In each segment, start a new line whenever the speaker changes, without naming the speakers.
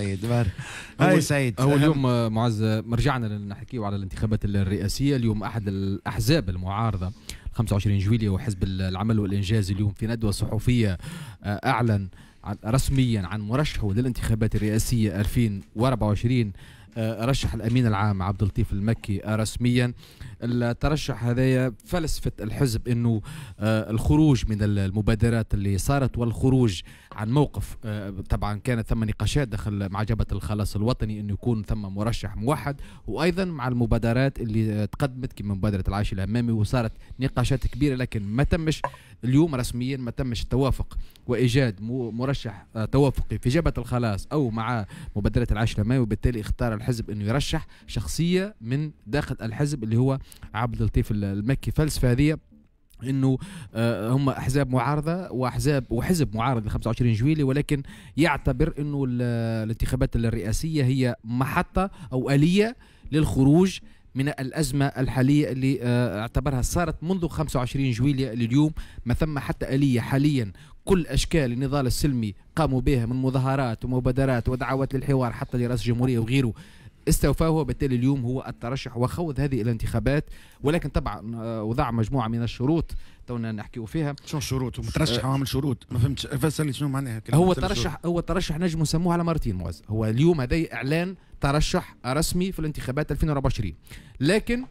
سيد هو سيد هو اليوم آه، معز آه، رجعنا نحكيو على الانتخابات الرئاسيه اليوم احد الاحزاب المعارضه 25 جويلية وحزب العمل والإنجاز اليوم في ندوة صحفية آه، أعلن رسميا عن مرشحه للانتخابات الرئاسية 2024 آه، رشح الامين العام عبد اللطيف المكي آه، رسميا الترشح هذايا فلسفه الحزب انه آه، الخروج من المبادرات اللي صارت والخروج عن موقف طبعا كانت ثم نقاشات داخل مع جبهه الخلاص الوطني انه يكون ثم مرشح موحد وايضا مع المبادرات اللي تقدمت كما مبادره العاش الامامي وصارت نقاشات كبيره لكن ما تمش اليوم رسميا ما تمش التوافق وايجاد مرشح توافقي في جبهه الخلاص او مع مبادره العاش الامامي وبالتالي اختار الحزب الحزب انه يرشح شخصيه من داخل الحزب اللي هو عبد اللطيف المكي فلسفه هذه انه آه، هم احزاب معارضه واحزاب وحزب معارض ل 25 جويلي ولكن يعتبر انه الانتخابات الرئاسيه هي محطه او اليه للخروج من الأزمة الحالية اللي آه، اعتبرها صارت منذ 25 جويلية لليوم ما ثم حتى آلية حاليا كل أشكال النضال السلمي قاموا بها من مظاهرات ومبادرات ودعوات للحوار حتى لرأس الجمهورية وغيره استوفاه وبالتالي اليوم هو الترشح وخوض هذه الانتخابات ولكن طبعا آه، وضع مجموعه من الشروط تونا نحكيو فيها شنو الشروط مترشح وعامل آه، شروط ما فهمتش لي شنو معناها هو ترشح هو ترشح نجم نسموه على مرتين معز هو اليوم هذا اعلان ترشح رسمي في الانتخابات 2024 لكن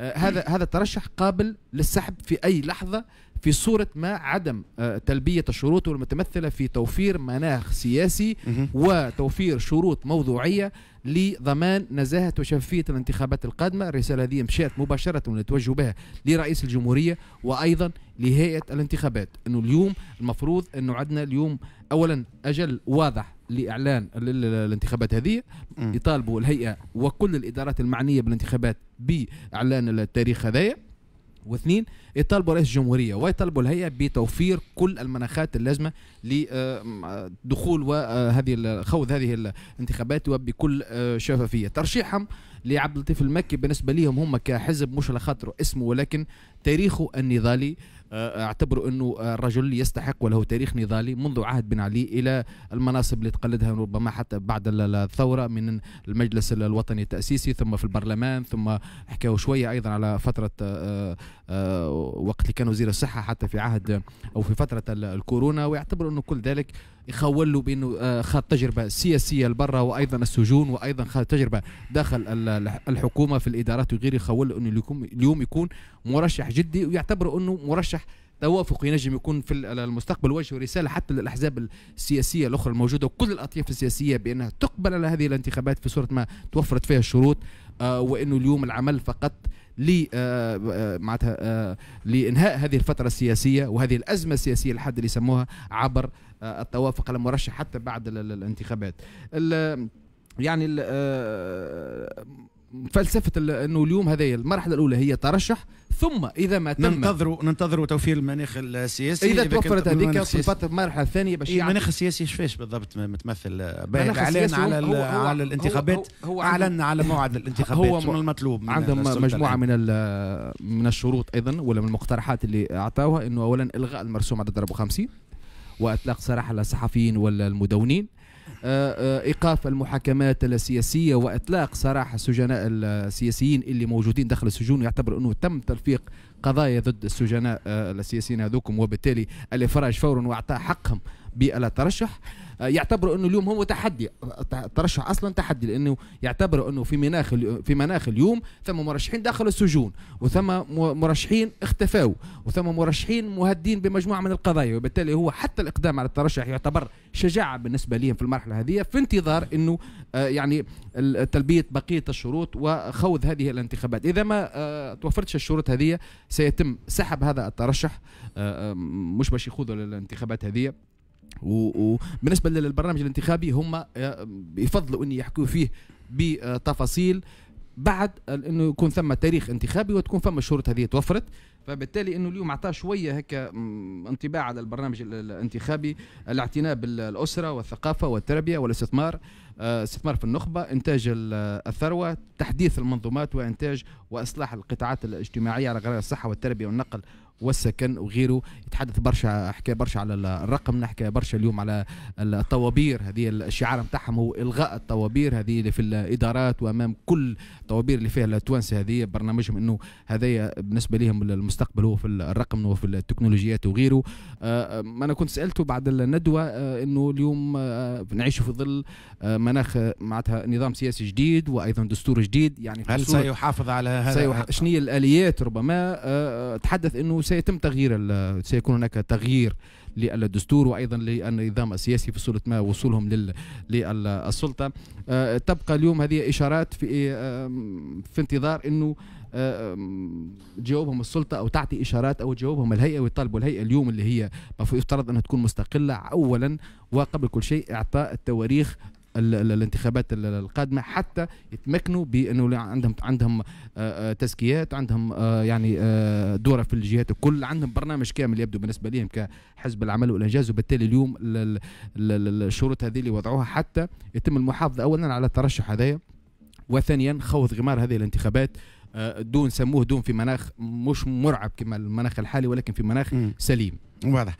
آه، هذا هذا الترشح قابل للسحب في اي لحظه في صورة ما عدم آه، تلبية الشروط المتمثلة في توفير مناخ سياسي وتوفير شروط موضوعية لضمان نزاهة وشفافية الانتخابات القادمة الرسالة هذه مشات مباشرة نتوجه بها لرئيس الجمهورية وأيضا لهيئة الانتخابات أنه اليوم المفروض أنه عندنا اليوم أولا أجل واضح لإعلان الانتخابات هذه يطالبوا الهيئة وكل الإدارات المعنية بالانتخابات بإعلان التاريخ هذايا واثنين يطالبوا رئيس الجمهوريه ويطالبوا الهيئه بتوفير كل المناخات اللازمه لدخول آه، آه، وهذه آه، خوض هذه الانتخابات وبكل شفافيه ترشيحهم لعبد اللطيف المكي بالنسبه لهم هم كحزب مش على خاطره اسمه ولكن تاريخه النضالي اعتبروا انه الرجل يستحق وله تاريخ نضالي منذ عهد بن علي الى المناصب اللي تقلدها ربما حتى بعد الثوره من المجلس الوطني التاسيسي ثم في البرلمان ثم حكاوا شويه ايضا على فتره آه، وقت اللي كان وزير الصحه حتى في عهد او في فتره الكورونا ويعتبر انه كل ذلك يخول له بانه آه، خاض تجربه سياسيه لبرا وايضا السجون وايضا خاض تجربه داخل الحكومه في الادارات وغيره يخول انه اليوم يكون مرشح جدي ويعتبر انه مرشح توافق ينجم يكون في المستقبل وجه رساله حتى للاحزاب السياسيه الاخرى الموجوده وكل الاطياف السياسيه بانها تقبل على هذه الانتخابات في صوره ما توفرت فيها الشروط آه، وانه اليوم العمل فقط ل آه، آه، معناتها آه، لانهاء هذه الفتره السياسيه وهذه الازمه السياسيه الحد اللي يسموها عبر التوافق على مرشح حتى بعد الانتخابات يعني فلسفه انه اليوم هذايا المرحله الاولى هي ترشح ثم اذا ما تم ننتظروا ننتظروا توفير المناخ السياسي اذا توفرت هذيك في المرحله الثانيه باش إيه، المناخ السياسي شفاش بالضبط متمثل اعلان على هو على الانتخابات اعلن على موعد الانتخابات هو من المطلوب من عندهم مجموعه من من الشروط ايضا ولا من المقترحات اللي اعطاوها انه اولا الغاء المرسوم عدد 54 واطلاق سراح على الصحفيين والمدونين آه، آه، ايقاف المحاكمات السياسيه واطلاق سراح السجناء السياسيين اللي موجودين داخل السجون يعتبر انه تم تلفيق قضايا ضد السجناء آه، السياسيين هذوكم وبالتالي الافراج فورا واعطاء حقهم بالترشح آه، يعتبروا انه اليوم هو تحدي الترشح اصلا تحدي لانه يعتبروا انه في مناخ في مناخ اليوم ثم مرشحين داخل السجون وثم مرشحين اختفوا وثم مرشحين مهدين بمجموعه من القضايا وبالتالي هو حتى الاقدام على الترشح يعتبر شجاعه بالنسبه لهم في المرحله هذه في انتظار انه آه، يعني تلبيه بقيه الشروط وخوض هذه الانتخابات اذا ما آه، توفرتش الشروط هذه سيتم سحب هذا الترشح آه، مش باش يخوضوا الانتخابات هذه وبالنسبه للبرنامج الانتخابي هم يفضلوا ان يحكوا فيه بتفاصيل بعد انه يكون ثم تاريخ انتخابي وتكون ثم الشروط هذه توفرت فبالتالي انه اليوم اعطاه شويه هكا انطباع على البرنامج الانتخابي الاعتناء بالاسره والثقافه والتربيه والاستثمار آه، استثمار في النخبة إنتاج آه، الثروة تحديث المنظومات وإنتاج وإصلاح القطاعات الاجتماعية على غرار الصحة والتربية والنقل والسكن وغيره يتحدث برشا حكايه برشا على الرقم نحكي برشا اليوم على الطوابير هذه الشعار نتاعهم هو الغاء الطوابير هذه اللي في الادارات وامام كل طوابير اللي فيها التوانسه هذه برنامجهم انه هذايا بالنسبه لهم المستقبل هو في الرقم وفي التكنولوجيات وغيره آه، انا كنت سالته بعد الندوه انه اليوم نعيش في ظل مناخ معناتها نظام سياسي جديد وايضا دستور جديد يعني هل سيحافظ على هذا سيح... شنو الاليات ربما آه، آه، تحدث انه سيتم تغيير ال... سيكون هناك تغيير للدستور وايضا للنظام السياسي في صوره ما وصولهم لل... للسلطه آه، تبقى اليوم هذه اشارات في في انتظار انه تجاوبهم السلطه او تعطي اشارات او تجاوبهم الهيئه ويطالبوا الهيئه اليوم اللي هي يفترض انها تكون مستقله اولا وقبل كل شيء اعطاء التواريخ الانتخابات القادمه حتى يتمكنوا بانه عندهم عندهم آه، آه، تزكيات عندهم آه، يعني دوره في الجهات الكل عندهم برنامج كامل يبدو بالنسبه لهم كحزب العمل والانجاز وبالتالي اليوم الشروط هذه اللي وضعوها حتى يتم المحافظه اولا على الترشح هذايا وثانيا خوض غمار هذه الانتخابات دون سموه دون في مناخ مش مرعب كما المناخ الحالي ولكن في مناخ سليم واضح